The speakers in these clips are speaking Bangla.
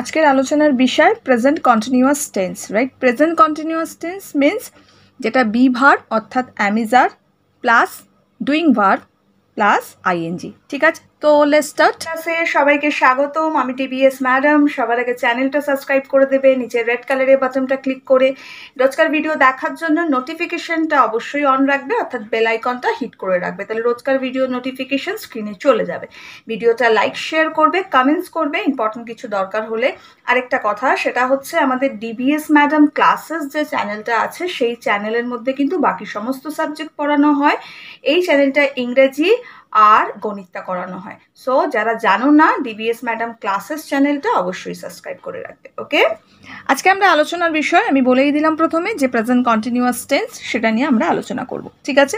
আজকের আলোচনার বিষয় present continuous tense right present continuous tense means যেটা বি ভার অর্থাৎ am is are plus doing verb plus ING ঠিক আছে তো লেটস স্টার্ট ক্লাসে সবাইকে স্বাগতম আমি টিভিএস ম্যাডাম সবার আগে চ্যানেলটা সাবস্ক্রাইব করে দেবে নিচে রেড কালারের বাটনটা ক্লিক করে রোজকার ভিডিও দেখার জন্য নোটিফিকেশনটা অবশ্যই অন রাখবে অর্থাৎ বেল আইকনটা হিট করে রাখবে তাহলে রোজকার ভিডিও নোটিফিকেশন স্ক্রিনে চলে যাবে ভিডিওটা লাইক শেয়ার করবে কমেন্টস করবে ইম্পর্টেন্ট কিছু দরকার হলে আরেকটা কথা সেটা হচ্ছে আমাদের ডিবিএস ম্যাডাম ক্লাসেস যে চ্যানেলটা আছে সেই চ্যানেলের মধ্যে কিন্তু বাকি সমস্ত সাবজেক্ট পড়ানো হয় এই চ্যানেলটা ইংরেজি আর গণিতটা করানো হয় সো যারা জানো না ডিবিএস ম্যাডাম ক্লাসেস চ্যানেলটা অবশ্যই সাবস্ক্রাইব করে রাখবে ওকে আজকে আমরা আলোচনার বিষয় আমি বলেই দিলাম প্রথমে যে প্রেজেন্ট কন্টিনিউয়াস টেন্স সেটা নিয়ে আমরা আলোচনা করব ঠিক আছে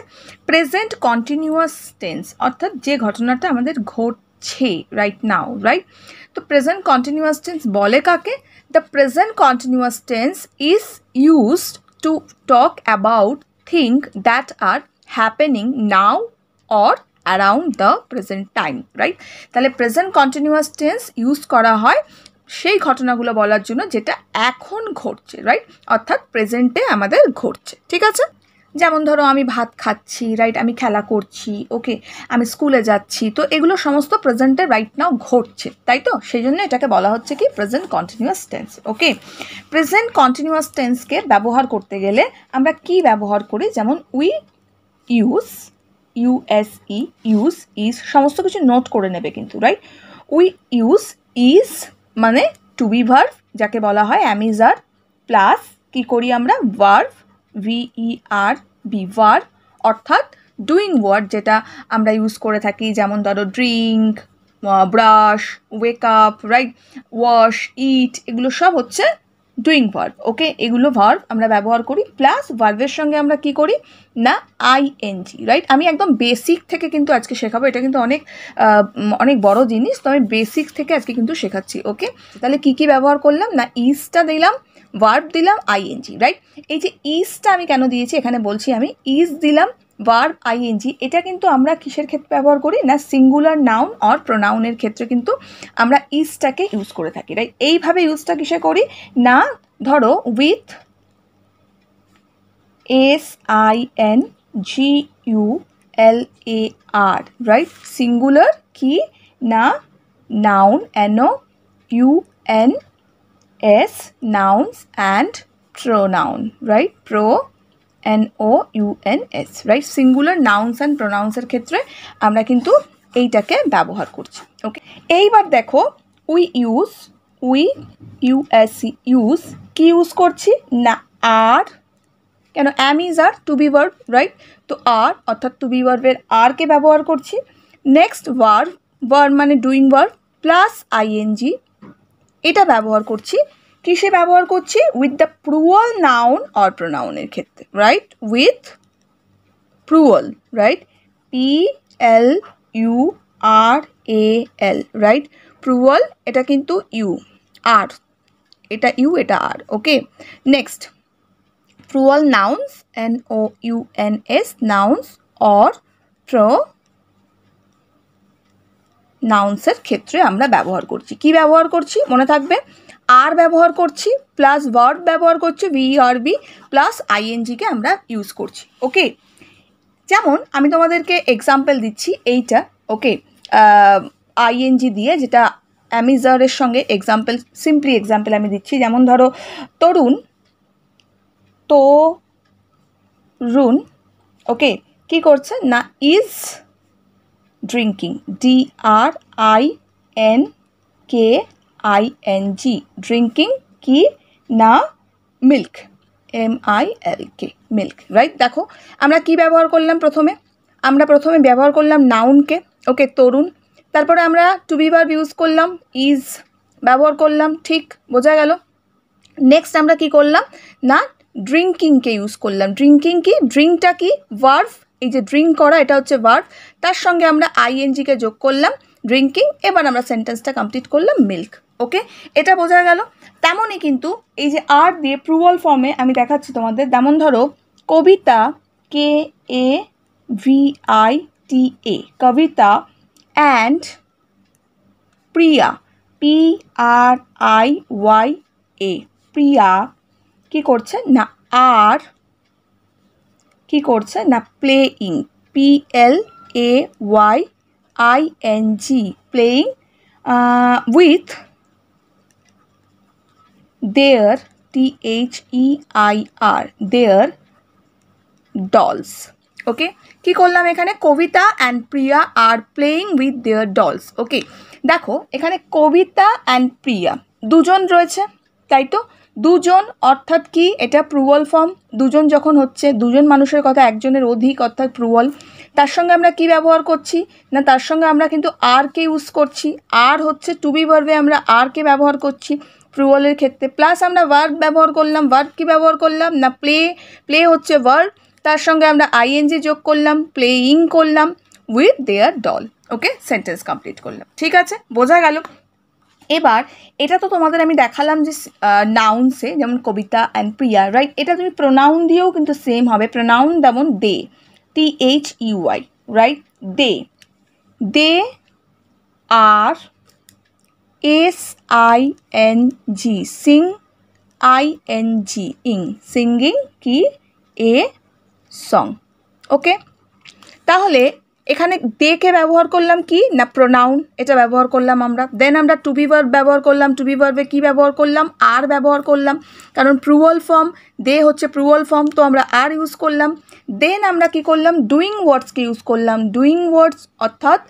প্রেজেন্ট কন্টিনিউয়াস টেন্স অর্থাৎ যে ঘটনাটা আমাদের ঘটছে রাইট নাও রাইট তো প্রেজেন্ট কন্টিনিউয়াস টেন্স বলে কাকে the present continuous tense is used to talk about think that are happening now or around the present time right তাহলে প্রেজেন্ট কন্টিনিউয়াস টেন্স ইউজ করা হয় সেই ঘটনাগুলো বলার জন্য যেটা এখন ঘটছে রাইট অর্থাৎ প্রেজেন্টে আমাদের ঘটছে ঠিক আছে যেমন ধরো আমি ভাত খাচ্ছি রাইট আমি খেলা করছি ওকে আমি স্কুলে যাচ্ছি তো এগুলো সমস্ত প্রেজেন্টে রাইট নাও ঘটছে তাই তো সেই জন্য এটাকে বলা হচ্ছে কি present continuous tense okay present continuous টেন্সকে ব্যবহার করতে গেলে আমরা কি ব্যবহার করি যেমন we use U S E use is সমস্ত কিছু নোট করে নেবে কিন্তু রাইট উই ইউজ ইজ মানে টু বি ভার্ভ যাকে বলা হয় অ্যামিজার প্লাস কি করি আমরা verb E R B verb অর্থাৎ ডুইং ওয়ার্ড যেটা আমরা ইউজ করে থাকি যেমন ধরো drink brush wake up right wash eat এগুলো সব হচ্ছে ডুইং ভার্ভ ওকে এগুলো ভার্ভ আমরা ব্যবহার করি প্লাস ভার্ভের সঙ্গে আমরা কি করি না আইএনজি রাইট আমি একদম বেসিক থেকে কিন্তু আজকে শেখাবো এটা কিন্তু অনেক অনেক বড় জিনিস তো আমি বেসিক থেকে আজকে কিন্তু শেখাচ্ছি ওকে তাহলে কি কি ব্যবহার করলাম না ইজটা দিলাম ভার্ভ দিলাম আইএনজি রাইট এই যে ইজটা আমি কেন দিয়েছি এখানে বলছি আমি ইজ দিলাম ভার্ব আইএনজি এটা কিন্তু আমরা কিসের ক্ষেত্রে ব্যবহার করি না সিঙ্গুলার নাউন অর প্রোনাউনের ক্ষেত্রে কিন্তু আমরা ইস্টটাকে ইউজ করে থাকি রাইট এইভাবে ইউজটা কিসে করি না ধরো with S I N G U L A R right singular কি না noun N O U N S nouns and pronoun right pro N O U N S right singular nouns and প্রোনাউন্সের ক্ষেত্রে আমরা কিন্তু এইটাকে ব্যবহার করছি ওকে এইবার দেখো we use we U S use কি ইউজ করছি না আর কেন am is are to be verb right তো আর অর্থাৎ টু বি ওয়ার্ভের আরকে ব্যবহার করছি নেক্সট ভার্ব ভার্ব মানে ডুইং ওয়ার্ভ প্লাস আইএনজি এটা ব্যবহার করছি কিসে ব্যবহার করছি with the plural noun or প্রোনাউনের ক্ষেত্রে right with plural right P L U R A L right plural এটা কিন্তু ইউ আর এটা ইউ এটা are okay next plural nouns N O U N S nouns or pro নাউন্সের ক্ষেত্রে আমরা ব্যবহার করছি কি ব্যবহার করছি মনে থাকবে আর ব্যবহার করছি প্লাস ওয়ার্ড ব্যবহার করছি ভি আর বি প্লাস আইএনজিকে আমরা ইউজ করছি ওকে যেমন আমি তোমাদেরকে এক্সাম্পল দিচ্ছি এইটা ওকে আইএনজি দিয়ে যেটা অ্যামিজারের সঙ্গে এক্সাম্পল সিম্পলি এক্সাম্পল আমি দিচ্ছি যেমন ধরো তরুণ তো রুন ওকে কি করছে না is drinking D R I N K ING drinking কি না milk M I L K milk right দেখো আমরা কি ব্যবহার করলাম প্রথমে আমরা প্রথমে ব্যবহার করলাম নাউনকে ওকে তরুণ তারপরে আমরা টু বি ভার্ব ইউজ করলাম ইজ ব্যবহার করলাম ঠিক বোঝা গেল নেক্সট আমরা কি করলাম না ড্রিঙ্কিংকে ইউজ করলাম ড্রিঙ্কিং কি ড্রিঙ্কটা কি ভার্ভ এই যে ড্রিঙ্ক করা এটা হচ্ছে ভার্ভ তার সঙ্গে আমরা আইএনজিকে যোগ করলাম ড্রিঙ্কিং এবার আমরা সেন্টেন্সটা কমপ্লিট করলাম মিল্ক ওকে এটা বোঝা গেল তেমনই কিন্তু এই যে আর দিয়ে প্রুভাল ফর্মে আমি দেখাচ্ছি তোমাদের যেমন ধরো Kavita K A V I T A Kavita and Priya P R I Y A Priya কি করছে না আর কি করছে না playing P L A Y ing playing uh, with their t h e i r their dolls okay কি করলাম এখানে Kavita and Priya are playing with their dolls okay দেখো এখানে কবিতা অ্যান্ড প্রিয়া দুজন রয়েছে তাই তো দুজন অর্থাৎ কি এটা প্রুয়াল ফর্ম দুজন যখন হচ্ছে দুজন মানুষের কথা একজনের অধিক অর্থাৎ প্রুয়াল তার সঙ্গে আমরা কি ব্যবহার করছি না তার সঙ্গে আমরা কিন্তু আরকে ইউজ করছি আর হচ্ছে টু বি ভার্বে আমরা আরকে ব্যবহার করছি প্লুরালের ক্ষেত্রে প্লাস আমরা ওয়ার্ক ব্যবহার করলাম ওয়ার্ক কি ব্যবহার করলাম না প্লে প্লে হচ্ছে ওয়ার্ক তার সঙ্গে আমরা আইএনজি যোগ করলাম প্লেইং করলাম with their doll okay sentence complete করলাম ঠিক আছে বোঝা গেল এবার এটা তো তোমাদের আমি দেখালাম যে নাউন্সে যেমন কবিতা অ্যান্ড প্রিয়া রাইট এটা তুমি প্রোনাউন দিয়েও কিন্তু সেম হবে প্রোনাউন যেমন দে T H E Y, right? They. They are S I N G, sing, I N G, ing, singing ki a song. Okay? তাহলে এখানে দেকে ব্যবহার করলাম কি না প্রোনাউন এটা ব্যবহার করলাম আমরা দেন আমরা টু বিভার ব্যবহার করলাম টু বি কী ব্যবহার করলাম আর ব্যবহার করলাম কারণ প্রুয়াল ফর্ম দে হচ্ছে প্রুয়াল ফর্ম তো আমরা আর ইউজ করলাম দেন আমরা কি করলাম ডুইং ওয়ার্ডসকে ইউজ করলাম ডুইং ওয়ার্ডস অর্থাৎ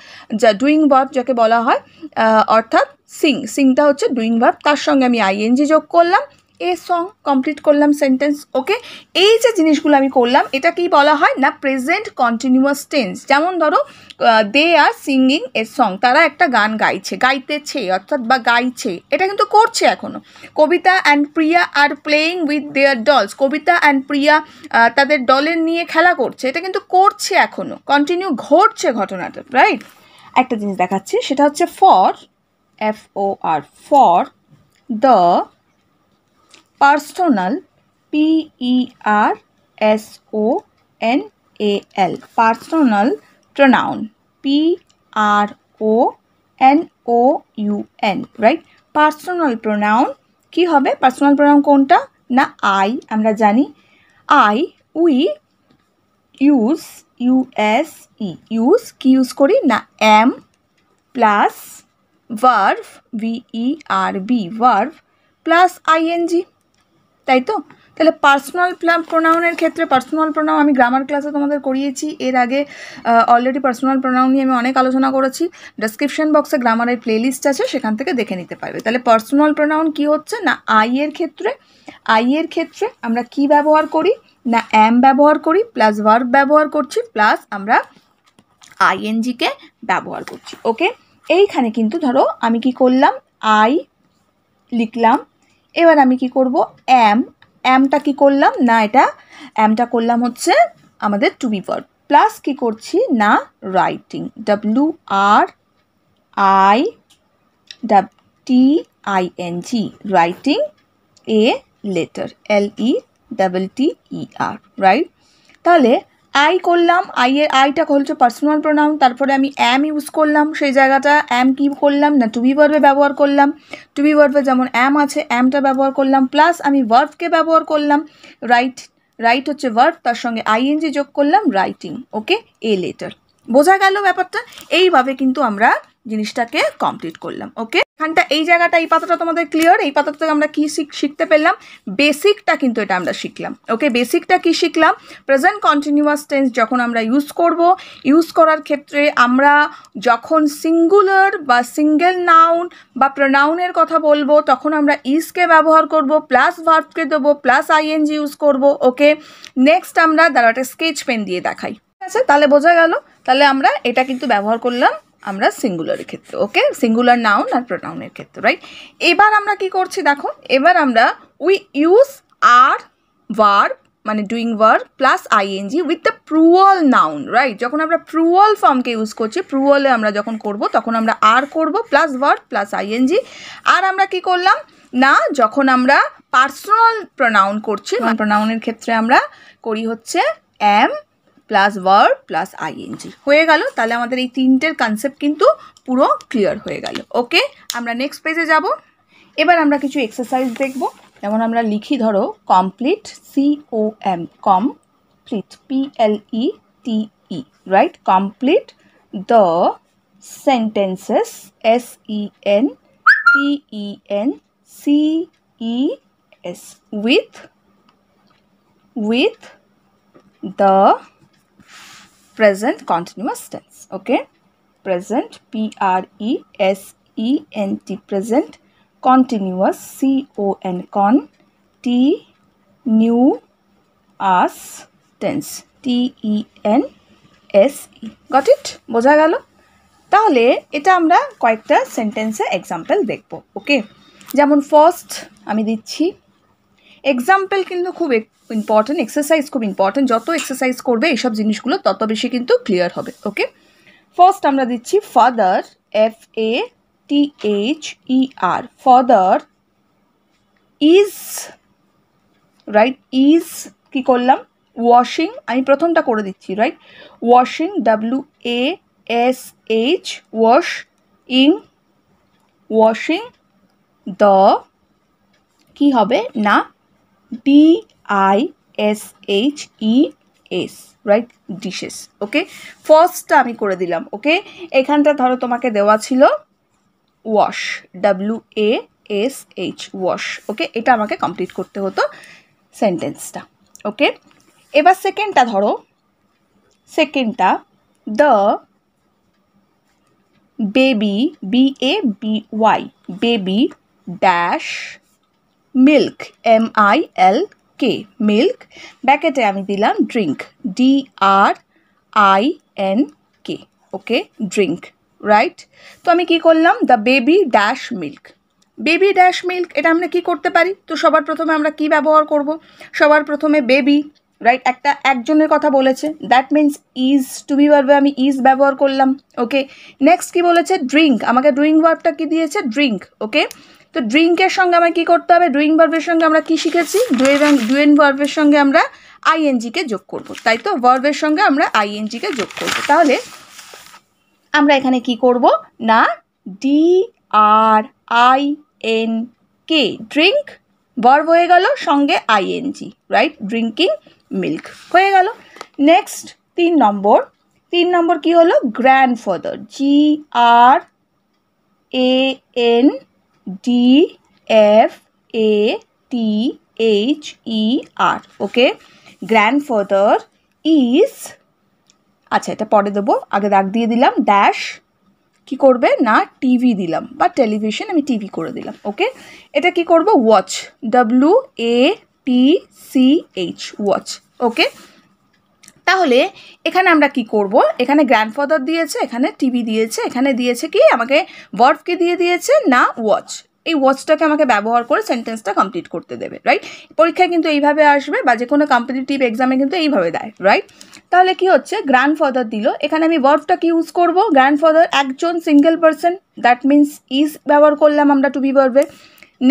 যা ডুইং ওয়ার্ড যাকে বলা হয় অর্থাৎ সিং সিংটা হচ্ছে ডুইং ভার্ব তার সঙ্গে আমি আইএনজি যোগ করলাম এ সং কমপ্লিট করলাম সেন্টেন্স ওকে এই যে জিনিসগুলো আমি করলাম এটা কি বলা হয় না প্রেজেন্ট কন্টিনিউয়াস টেন্স যেমন ধরো দে আর সিঙ্গিং এ সং তারা একটা গান গাইছে গাইতেছে অর্থাৎ বা গাইছে এটা কিন্তু করছে এখনও Kavita and Priya are playing with their dolls Kavita and Priya তাদের ডলের নিয়ে খেলা করছে এটা কিন্তু করছে এখনও কন্টিনিউ ঘটছে ঘটনাটা রাইট একটা জিনিস দেখাচ্ছি সেটা হচ্ছে for F O R for the personal P E R S O N A L personal pronoun P R O N O U N right personal pronoun কি হবে পার্সোনাল প্রোনাউন কোনটা না আই আমরা জানি I we use U S E use কি ইউজ করি না am plus verb V E R B verb plus ING তাই তো তাহলে পার্সোনাল প্রোনাউনের ক্ষেত্রে পার্সোনাল প্রোনাউন আমি গ্রামার ক্লাসে তোমাদের করিয়েছি এর আগে অলরেডি পার্সোনাল প্রোনাউন নিয়ে আমি অনেক আলোচনা করেছি ডেসক্রিপশন বক্সে গ্রামারের প্লেলিস্ট আছে সেখান থেকে দেখে নিতে পারবে তাহলে পার্সোনাল প্রোনাউন কি হচ্ছে না আই এর ক্ষেত্রে আই এর ক্ষেত্রে আমরা কি ব্যবহার করি না অ্যাম ব্যবহার করি প্লাস ভার্ব ব্যবহার করছি প্লাস আমরা আইএনজিকে ব্যবহার করছি ওকে এইখানে কিন্তু ধরো আমি কি করলাম আই লিখলাম এবার আমি কি করব অ্যাম অ্যামটা কি করলাম না এটা অ্যামটা করলাম হচ্ছে আমাদের টু বি ভার্ব প্লাস কি করছি না রাইটিং ডাব্লু আর আই ডাব T I N G writing a letter L E double T E R right তাহলে আই করলাম আই এর আইটা হচ্ছে পার্সোনাল প্রোনাউন তারপরে আমি অ্যাম ইউজ করলাম সেই জায়গাটা অ্যাম কি করলাম না টু বি ভার্বে ব্যবহার করলাম টু বি ভার্বে যেমন অ্যাম আছে অ্যামটা ব্যবহার করলাম প্লাস আমি ভার্ভকে ব্যবহার করলাম রাইট রাইট হচ্ছে ভার্ভ তার সঙ্গে আইএনজি যোগ করলাম রাইটিং ওকে এ লেটার বোঝা গেল ব্যাপারটা এইভাবে কিন্তু আমরা জিনিসটাকে কমপ্লিট করলাম ওকে এখানটা এই জায়গাটা এই পাতাটা তোমাদের ক্লিয়ার এই পাতাটা থেকে আমরা কী শিখতে পেলাম বেসিকটা কিন্তু এটা আমরা শিখলাম ওকে বেসিকটা কি শিখলাম প্রেজেন্ট কন্টিনিউয়াস টেন্স যখন আমরা ইউজ করব ইউজ করার ক্ষেত্রে আমরা যখন সিঙ্গুলার বা সিঙ্গেল নাউন বা প্রনাউনের কথা বলবো তখন আমরা ইসকে ব্যবহার করব প্লাস ভার্ভকে দেবো প্লাস আইএনজি ইউজ করব ওকে নেক্সট আমরা দাঁড়াটা স্কেচ পেন দিয়ে দেখাই ঠিক আছে তাহলে বোঝা গেল তাহলে আমরা এটা কিন্তু ব্যবহার করলাম আমরা সিঙ্গুলারের ক্ষেত্রে ওকে সিঙ্গুলার নাউন আর প্রোনাউনের ক্ষেত্রে রাইট এবার আমরা কি করছি দেখো এবার আমরা উই ইউজ আর ভার্ব মানে doing work plus ING with the plural noun right যখন আমরা প্রুয়াল ফর্মকে ইউজ করছি প্রুয়ালে আমরা যখন করব তখন আমরা আর করব প্লাস ওয়ার্ক প্লাস আইএনজি আর আমরা কি করলাম না যখন আমরা পার্সোনাল প্রোনাউন করছি প্রোনাউনের ক্ষেত্রে আমরা করি হচ্ছে am plus verb plus ING হয়ে গেল তাহলে আমাদের এই তিনটের কনসেপ্ট কিন্তু পুরো ক্লিয়ার হয়ে গেল ওকে আমরা নেক্সট পেজে যাব এবার আমরা কিছু এক্সারসাইজ দেখব যেমন আমরা লিখি ধরো complete O M complete P L E T E right complete the sentences S E N T E N C E S with with the present continuous tense. Okay. Present P R E S E N T present continuous C O N con T new as tense T E N S E. Got it? বোঝা গেল তাহলে এটা আমরা কয়েকটা সেন্টেন্সে এক্সাম্পল দেখব ওকে যেমন ফার্স্ট আমি দিচ্ছি এক্সাম্পল কিন্তু খুব ইম্পর্টেন্ট এক্সারসাইজ খুব ইম্পর্টেন্ট যত এক্সারসাইজ করবে এইসব জিনিসগুলো তত বেশি কিন্তু ক্লিয়ার হবে ওকে ফার্স্ট আমরা দিচ্ছি father F A T H E R father is right is কি করলাম ওয়াশিং আমি প্রথমটা করে দিচ্ছি right washing W A S H wash ING washing the কি হবে না D I S H E S right dishes okay ফার্স্টটা আমি করে দিলাম ওকে এখানটা ধরো তোমাকে দেওয়া ছিল wash W A S H wash okay এটা আমাকে কমপ্লিট করতে হতো সেন্টেন্সটা ওকে এবার সেকেন্ডটা ধরো সেকেন্ডটা the baby b a b y baby dash milk M I L K milk ব্যাকেটে আমি দিলাম drink D R I N K okay drink right তো আমি কি করলাম the baby dash milk baby dash milk এটা আমরা কি করতে পারি তো সবার প্রথমে আমরা কি ব্যবহার করব সবার প্রথমে বেবি রাইট একটা একজনের কথা বলেছে that means is to be ভার্বে আমি ইজ ব্যবহার করলাম ওকে নেক্সট কি বলেছে ড্রিঙ্ক আমাকে ড্রুইং ভার্বটা কি দিয়েছে ড্রিঙ্ক ওকে তো ড্রিঙ্কের সঙ্গে আমায় কী করতে হবে ড্রুইং ভার্বের সঙ্গে আমরা কি শিখেছি ডুয়েন ডুয়েন ভার্বের সঙ্গে আমরা আইএনজিকে যোগ করব তাই তো ভার্বের সঙ্গে আমরা আইএনজিকে যোগ করব তাহলে আমরা এখানে কি করব না D R I N K drink verb হয়ে গেল সঙ্গে আইএনজি রাইট ড্রিঙ্কিং মিল্ক হয়ে গেল নেক্সট তিন নম্বর তিন নম্বর কি হলো grandfather G R A N D F A T H E R okay grandfather is আচ্ছা এটা পরে দেবো আগে দাগ দিয়ে দিলাম ড্যাশ কি করবে না টিভি দিলাম বা টেলিভিশন আমি টিভি করে দিলাম ওকে এটা কি করবো watch W A T C H watch okay তাহলে এখানে আমরা কি করব এখানে গ্র্যান্ডফাদার দিয়েছে এখানে টিভি দিয়েছে এখানে দিয়েছে কি আমাকে বরফকে দিয়ে দিয়েছে না ওয়াচ এই ওয়াচটাকে আমাকে ব্যবহার করে সেন্টেন্সটা কমপ্লিট করতে দেবে রাইট পরীক্ষায় কিন্তু এইভাবে আসবে বা যে কোনো কম্পিটিটিভ এক্সামে কিন্তু এইভাবে দেয় রাইট তাহলে কি হচ্ছে গ্র্যান্ডফাদার দিল এখানে আমি বরফটা কি ইউজ করব গ্র্যান্ডফাদার একজন single person that means is ব্যবহার করলাম আমরা টু বি বর্বে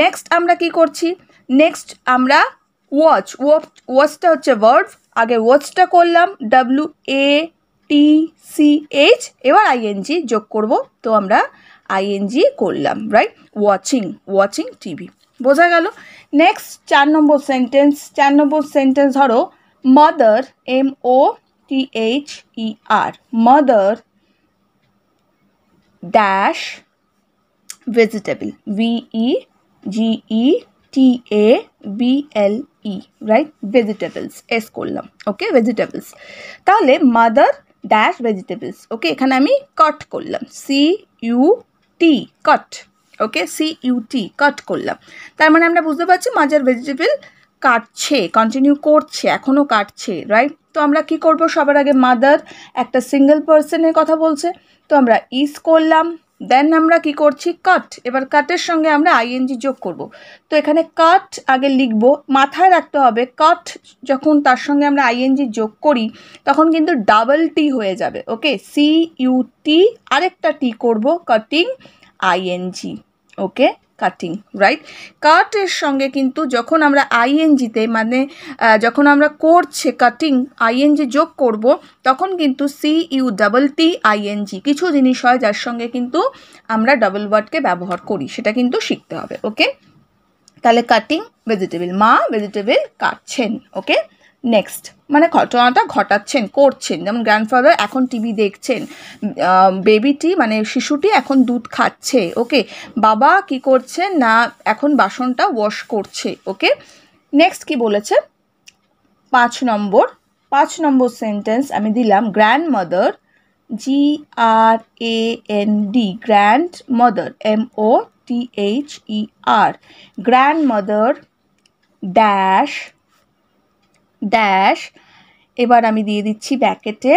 নেক্সট আমরা কি করছি নেক্সট আমরা ওয়াচ ওয়াচটা হচ্ছে ভার্ভ আগে ওয়াচটা করলাম W A T C H এবার আইএনজি যোগ করব তো আমরা আইএনজি করলাম রাইট ওয়াচিং ওয়াচিং টিভি বোঝা গেল নেক্সট চার নম্বর সেন্টেন্স চার নম্বর সেন্টেন্স ধরো mother M O T H E R mother dash vegetable V E G E T A B L E right vegetables S করলাম ওকে ভেজিটেবলস তাহলে মাদার ড্যাশ ভেজিটেবলস ওকে এখানে আমি কট করলাম C U T cut okay C U T cut করলাম তার মানে আমরা বুঝতে পারছি মাজার ভেজিটেবল কাটছে কন্টিনিউ করছে এখনও কাটছে রাইট তো আমরা কি করব সবার আগে মাদার একটা সিঙ্গেল পার্সনের কথা বলছে তো আমরা ইস করলাম দেন আমরা কি করছি কাট এবার কাটের সঙ্গে আমরা আইএনজি যোগ করব তো এখানে কাট আগে লিখব মাথায় রাখতে হবে কাট যখন তার সঙ্গে আমরা আইএনজি যোগ করি তখন কিন্তু ডাবল টি হয়ে যাবে ওকে সি ইউ টি আরেকটা টি করব cutting I N G okay cutting right কাটের সঙ্গে কিন্তু যখন আমরা আইএনজিতে মানে যখন আমরা করছে কাটিং আইএনজি যোগ করব তখন কিন্তু C U double T I N G কিছু জিনিস হয় যার সঙ্গে কিন্তু আমরা ডাবল ওয়ার্ডকে ব্যবহার করি সেটা কিন্তু শিখতে হবে ওকে তাহলে কাটিং ভেজিটেবিল মা ভেজিটেবিল কাটছেন ওকে নেক্সট মানে ঘটনাটা ঘটাচ্ছেন করছেন যেমন গ্র্যান্ডফাদার এখন টিভি দেখছেন বেবিটি মানে শিশুটি এখন দুধ খাচ্ছে ওকে বাবা কি করছে না এখন বাসনটা ওয়াশ করছে ওকে নেক্সট কি বলেছে পাঁচ নম্বর পাঁচ নম্বর সেন্টেন্স আমি দিলাম grand mother G R A N D grand mother M O T H E R grand mother dash dash এবার আমি দিয়ে দিচ্ছি ব্যাকেটে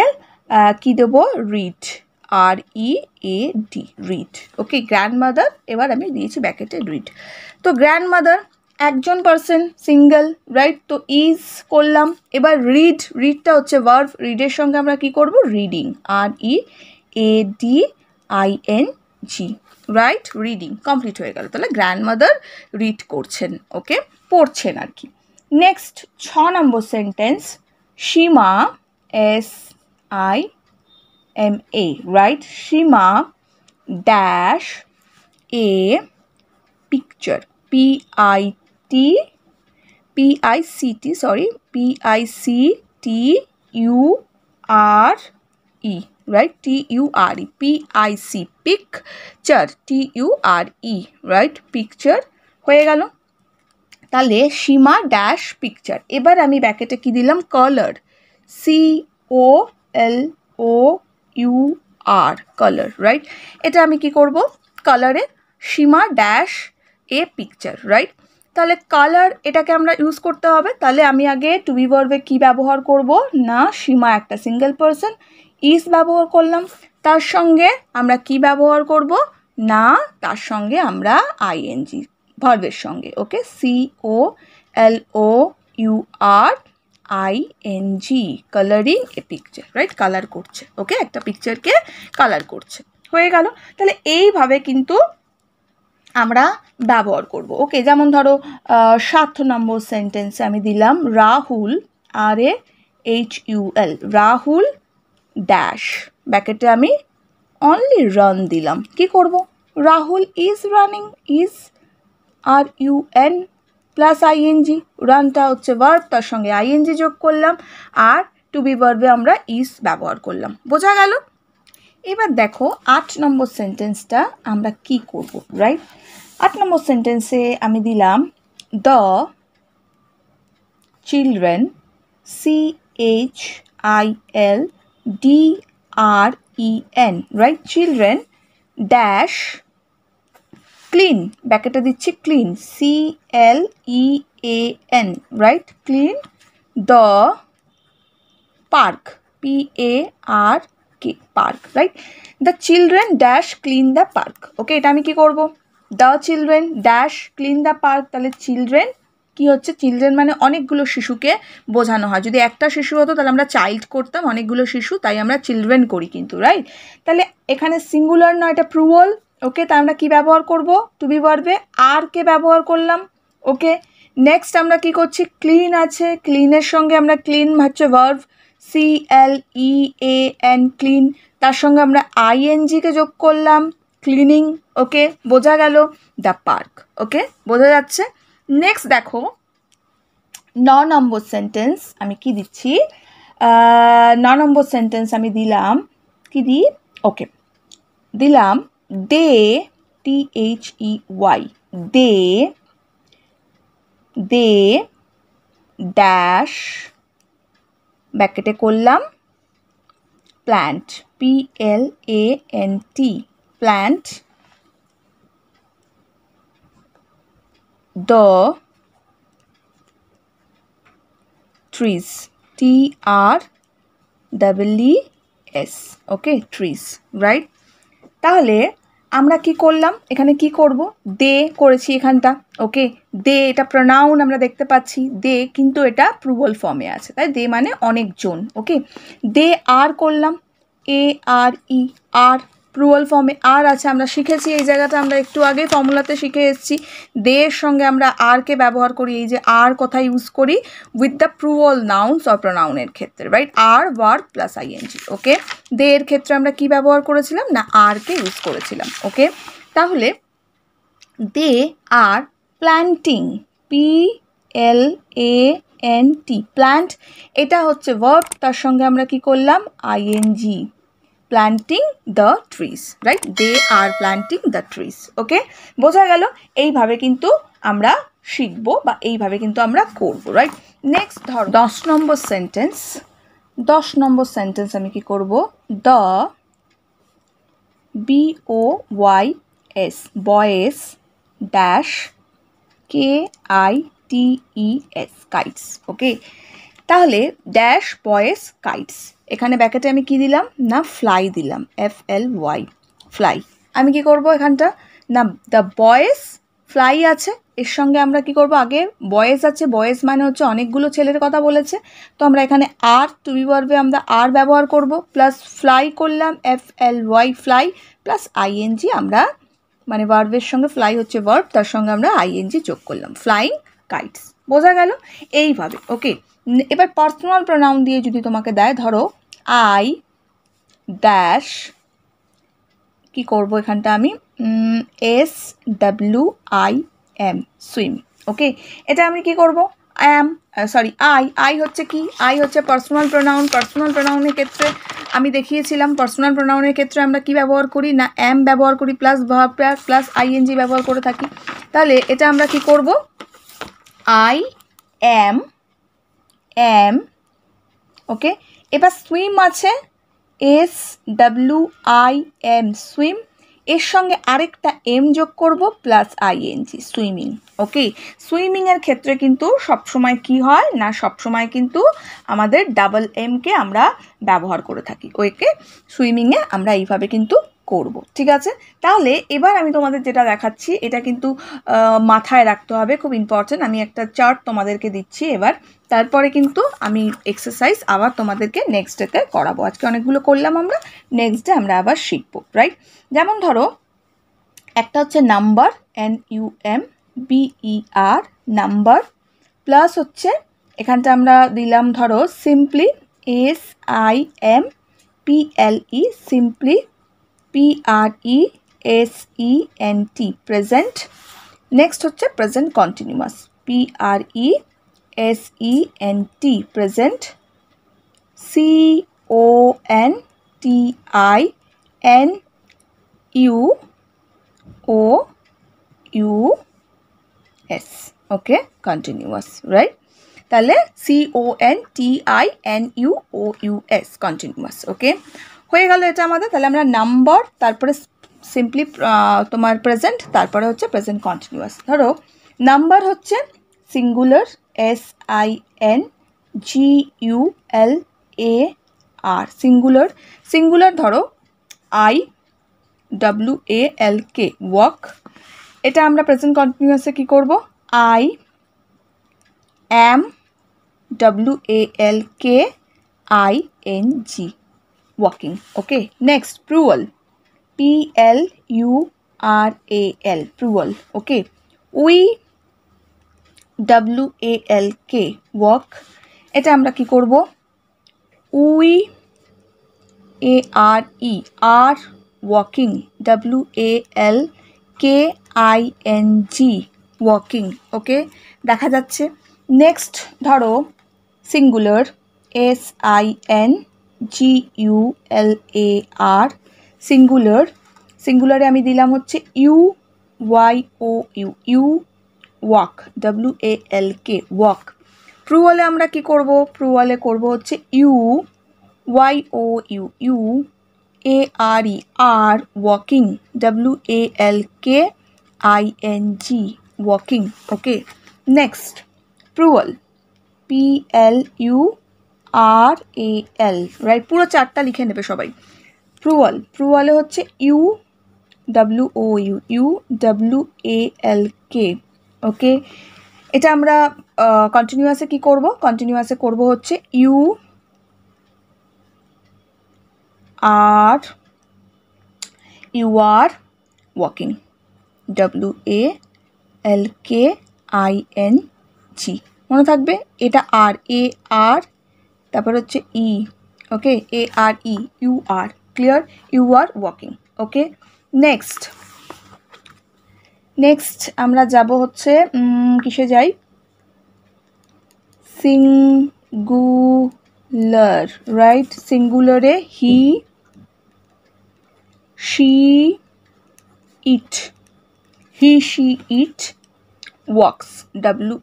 কী দেবো read R E A D read okay grandmother এবার আমি দিয়েছি ব্যাকেটে রিড তো গ্র্যান্ডমাদার একজন পার্সন সিঙ্গেল রাইট তো ইজ করলাম এবার রিড রিডটা হচ্ছে ভার্ভ রিডের সঙ্গে আমরা কি করব reading R E A D I N G right reading complete হয়ে গেল তাহলে গ্র্যান্ডমাদার রিড করছেন ওকে পড়ছেন আর কি নেক্সট ছ নম্বর sentence Seema S I M A right Seema dash a picture P I T P I C T sorry P I C T U R E right T U R E P I C picture T U R E right picture হয়ে গেল তাহলে সীমা ড্যাশ পিকচার এবার আমি ব্যাকেটে কি দিলাম colour C O L O U R colour right এটা আমি কি করব কালারে Seema dash a picture right তাহলে কালার এটাকে আমরা ইউজ করতে হবে তাহলে আমি আগে টু বি কি কী ব্যবহার করব না সীমা একটা সিঙ্গেল পারসন ইজ ব্যবহার করলাম তার সঙ্গে আমরা কি ব্যবহার করব না তার সঙ্গে আমরা আইএনজি ভার্বের সঙ্গে okay C O L O U R I N G colouring a picture right colour করছে ওকে একটা পিকচারকে কালার করছে হয়ে গেল তাহলে এইভাবে কিন্তু আমরা ব্যবহার করব ওকে যেমন ধরো সাত নম্বর সেন্টেন্সে আমি দিলাম Rahul R A H U L Rahul dash ব্যাকেটে আমি অনলি রান দিলাম কি করব Rahul is running is R U N plus I N G উড়ানটা হচ্ছে ভার্ব তার সঙ্গে আইএনজি যোগ করলাম আর টু বি ভার্বে আমরা ইস ব্যবহার করলাম বোঝা গেল এবার দেখো আট নম্বর সেন্টেন্সটা আমরা কি করব রাইট আট নম্বর সেন্টেন্সে আমি দিলাম the children C H I L D R E N right children dash clean ব্যাকেটে দিচ্ছি clean C L E A N right clean the park P A R K park right the children dash clean the park okay এটা আমি কি করব the children dash clean the park তাহলে চিলড্রেন কি হচ্ছে চিলড্রেন মানে অনেকগুলো শিশুকে বোঝানো হয় যদি একটা শিশু হতো তাহলে আমরা চাইল্ড করতাম অনেকগুলো শিশু তাই আমরা চিলড্রেন করি কিন্তু রাইট তাহলে এখানে সিঙ্গুলার নয় এটা প্রুয়াল ওকে তা আমরা কি ব্যবহার করব টু বি ভার্বে আর কে ব্যবহার করলাম ওকে নেক্সট আমরা কি করছি ক্লিন আছে ক্লিনের সঙ্গে আমরা ক্লিন হচ্ছে verb C L E A N clean তার সঙ্গে আমরা আইএনজিকে যোগ করলাম ক্লিনিং ওকে বোঝা গেল দ্য পার্ক ওকে বোঝা যাচ্ছে নেক্সট দেখো ন নম্বর সেন্টেন্স আমি কি দিচ্ছি ন নম্বর সেন্টেন্স আমি দিলাম কি দিই ওকে দিলাম they t h e y they they dash ব্যাকেটে করলাম plant P L A N T plant the trees T R double E S okay trees right তাহলে আমরা কি করলাম এখানে কি করব দে করেছি এখানটা ওকে দে এটা প্রনাউন আমরা দেখতে পাচ্ছি দে কিন্তু এটা প্রুভাল ফর্মে আছে তাই দে মানে অনেকজন ওকে দে আর করলাম এ আর ই আর প্রুয়াল ফর্মে আর আছে আমরা শিখেছি এই জায়গাটা আমরা একটু আগে ফর্মুলাতে শিখে এসেছি দেয়ের সঙ্গে আমরা আরকে ব্যবহার করি এই যে আর কথা ইউজ করি with the plural nouns or প্রোনাউনের ক্ষেত্রে রাইট আর ওয়ার্ড প্লাস আইএনজি ওকে দেয়ের ক্ষেত্রে আমরা কি ব্যবহার করেছিলাম না আরকে ইউজ করেছিলাম ওকে তাহলে they are planting P L A N T plant এটা হচ্ছে ভার্ব তার সঙ্গে আমরা কি করলাম I N G planting the trees right they are planting the trees okay বোঝা গেল এইভাবে কিন্তু আমরা শিখব বা এইভাবে কিন্তু আমরা করব রাইট নেক্সট ধর দশ নম্বর সেন্টেন্স দশ নম্বর সেন্টেন্স আমি কি করব the B O Y S boys dash K I T E S kites okay তাহলে ড্যাশ বয়েস কাইটস এখানে ব্যাকেটে আমি কি দিলাম না ফ্লাই দিলাম এফ এল ওয়াই ফ্লাই আমি কি করব এখানটা না দ্য বয়েস ফ্লাই আছে এর সঙ্গে আমরা কি করব আগে বয়েস আছে বয়েস মানে হচ্ছে অনেকগুলো ছেলের কথা বলেছে তো আমরা এখানে আর তুমি পারবে আমরা আর ব্যবহার করব প্লাস ফ্লাই করলাম F L Y fly plus I N G আমরা মানে ভার্বের সঙ্গে ফ্লাই হচ্ছে ভার্ব তার সঙ্গে আমরা আইএনজি যোগ করলাম ফ্লাইং কাইটস বোঝা গেল এইভাবে ওকে এবার পার্সোনাল প্রোনাউন দিয়ে যদি তোমাকে দেয় ধরো আই ড্যাশ কি করবো এখানটা আমি S W I M swim okay এটা আমি কি করব অ্যাম সরি আই আই হচ্ছে কি আই হচ্ছে পার্সোনাল প্রোনাউন পার্সোনাল প্রোনাউনের ক্ষেত্রে আমি দেখিয়েছিলাম পার্সোনাল প্রোনাউনের ক্ষেত্রে আমরা কি ব্যবহার করি না অ্যাম ব্যবহার করি প্লাস প্লাস আইএনজি ব্যবহার করে থাকি তাহলে এটা আমরা কি করব আই অ্যাম এম ওকে এবার সুইম আছে S W I M swim এর সঙ্গে আরেকটা এম যোগ করব প্লাস আইএনজি সুইমিং ওকে সুইমিংয়ের ক্ষেত্রে কিন্তু সবসময় কি হয় না সবসময় কিন্তু আমাদের ডাবল এমকে আমরা ব্যবহার করে থাকি ওকে সুইমিংয়ে আমরা এইভাবে কিন্তু করব ঠিক আছে তাহলে এবার আমি তোমাদের যেটা দেখাচ্ছি এটা কিন্তু মাথায় রাখতে হবে খুব ইম্পর্টেন্ট আমি একটা চার্ট তোমাদেরকে দিচ্ছি এবার তারপরে কিন্তু আমি এক্সারসাইজ আবার তোমাদেরকে নেক্সট ডেতে করাবো আজকে অনেকগুলো করলাম আমরা নেক্সট ডে আমরা আবার শিখবো রাইট যেমন ধরো একটা হচ্ছে number N U M BER number plus হচ্ছে এখানটা আমরা দিলাম ধরো simply S I M পিএলই simply পিআরইএসইএনটি present next হচ্ছে present continuous PRE এসইএনটি present C O N T I N U O U S okay continuous right তাহলে C O N T I N U O U S continuous okay হয়ে গেল এটা আমাদের তাহলে আমরা নাম্বার তারপরে সিম্পলি তোমার প্রেজেন্ট তারপরে হচ্ছে প্রেজেন্ট কন্টিনিউয়াস ধরো নাম্বার হচ্ছে singular S I N G U L A R singular singular ধরো I W A L K walk এটা আমরা প্রেজেন্ট কন্টিনিউয়াসে কি করব I am W A L K I N G walking okay next prural p l u r a l prural okay we w a l k walk এটা আমরা কি করব we A R E are walking W A L K I N G walking okay দেখা যাচ্ছে নেক্সট ধরো singular S I N G U L A R singular সিঙ্গুলারে আমি দিলাম হচ্ছে you Y O U you walk W A L K walk প্রুয়ালে আমরা কি করব প্রুয়ালে করব হচ্ছে you Y O U you A R E are walking W A L K I N G walking okay next plural P L U R A L right পুরো চারটা লিখে নেবে সবাই প্রুয়াল প্রুয়ালে হচ্ছে ইউ ডাব্লু O U you W A L K okay এটা আমরা কন্টিনিউয়াসে কি করব কন্টিনিউয়াসে করব হচ্ছে you are you are walking W A L K I N G মনে থাকবে এটা আর এ আর তারপর হচ্ছে E okay A R E you are clear you are walking okay next next আমরা যাব হচ্ছে কিসে যাই সিঙ্গুলার রাইট সিঙ্গুলারে he she it he she it walks W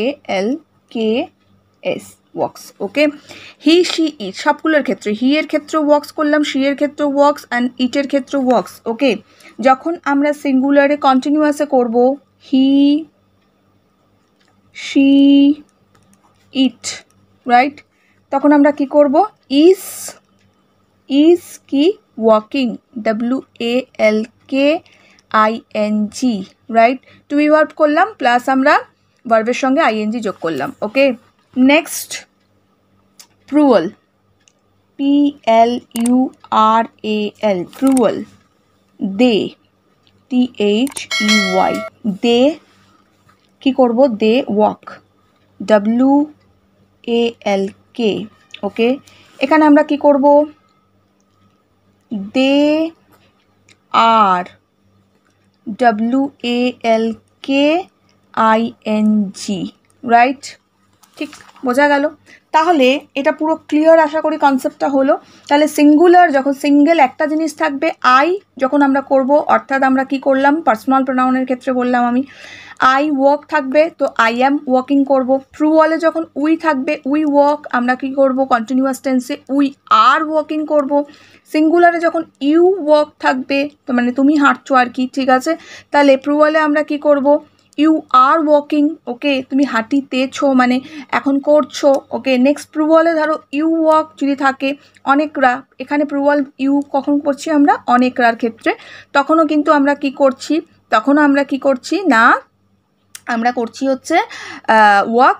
A L K S walks okay he she it সবগুলোর ক্ষেত্রে হি এর ক্ষেত্রে ওয়াক্স করলাম শি এর ক্ষেত্রে ওয়াক্স অ্যান্ড ইটের ক্ষেত্রে ওয়াক্স ওকে যখন আমরা সিঙ্গুলারে কন্টিনিউয়াসে করব হি শি ইট রাইট তখন আমরা কি করব ইস ইস কি walking W A L K I N G right to ইভার্ভ করলাম প্লাস আমরা ভার্ভের সঙ্গে আইএনজি যোগ করলাম okay next plural P L U R A L plural they T H E Y they की करब they walk W A L K okay एखे हमें कि करब they are W A L K I N G right right? ঠিক বোঝা গেল তাহলে এটা পুরো ক্লিয়ার আশা করি কনসেপ্টটা হলো তাহলে সিঙ্গুলার যখন সিঙ্গেল একটা জিনিস থাকবে আই যখন আমরা করব অর্থাৎ আমরা কি করলাম পার্সোনাল প্রোনাউনের ক্ষেত্রে বললাম আমি আই ওয়ার্ক থাকবে তো আই অ্যাম ওয়াকিং করব ট্রু ওয়ালে যখন উই থাকবে উই ওয়ার্ক আমরা কি করব কন্টিনিউয়াস টেন্সে উই আর ওয়াকিং করব সিঙ্গুলারে যখন ইউ ওয়ার্ক থাকবে তো মানে তুমি হাঁটছো আর কি ঠিক আছে তাহলে প্রুয়ালে আমরা কি করব ইউ আর ওয়াকিং ওকে তুমি হাঁটিতেছো মানে এখন করছো ওকে নেক্সট প্রুভালে ধরো ইউ ওয়াক যদি থাকে অনেকরা এখানে প্রুভাল ইউ কখন করছি আমরা অনেকরার ক্ষেত্রে তখনও কিন্তু আমরা কি করছি তখনও আমরা কি করছি না আমরা করছি হচ্ছে ওয়াক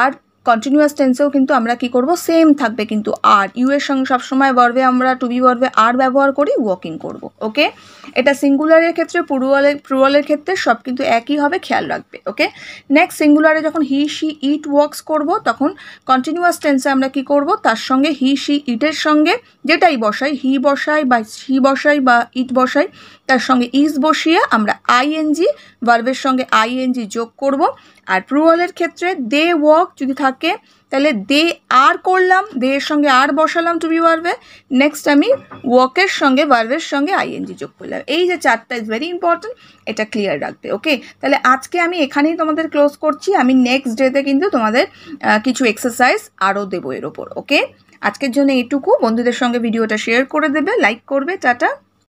আর কন্টিনিউয়াস টেন্সেও কিন্তু আমরা কি করব সেম থাকবে কিন্তু আর ইউ এর সঙ্গে সবসময় বর্বে আমরা টু বি বর্বে আর ব্যবহার করি ওয়াকিং করব ওকে এটা সিঙ্গুলারের ক্ষেত্রে পুরুয়ালের পুরুয়ালের ক্ষেত্রে সব কিন্তু একই হবে খেয়াল রাখবে ওকে নেক্সট সিঙ্গুলারে যখন হি শি ইট ওয়ার্কস করব তখন কন্টিনিউয়াস টেন্সে আমরা কি করব তার সঙ্গে হি শি ইটের সঙ্গে যেটাই বসাই হি বসাই বা হি বসাই বা ইট বসাই তার সঙ্গে ইজ বসিয়ে আমরা আইএনজি বর্বের সঙ্গে আইএনজি যোগ করব আর প্রুয়ালের ক্ষেত্রে দে ওয়াক যদি থাকে তাহলে দে আর করলাম দে এর সঙ্গে আর বসালাম টু বি ভার্ভে নেক্সট আমি ওয়াকের সঙ্গে ভার্ভের সঙ্গে আইএনজি যোগ করলাম এই যে চারটা ইজ ভেরি ইম্পর্ট্যান্ট এটা ক্লিয়ার রাখবে ওকে তাহলে আজকে আমি এখানেই তোমাদের ক্লোজ করছি আমি নেক্সট ডেতে কিন্তু তোমাদের কিছু এক্সারসাইজ আরও দেবো এর ওপর ওকে আজকের জন্য এটুকু বন্ধুদের সঙ্গে ভিডিওটা শেয়ার করে দেবে লাইক করবে টাটা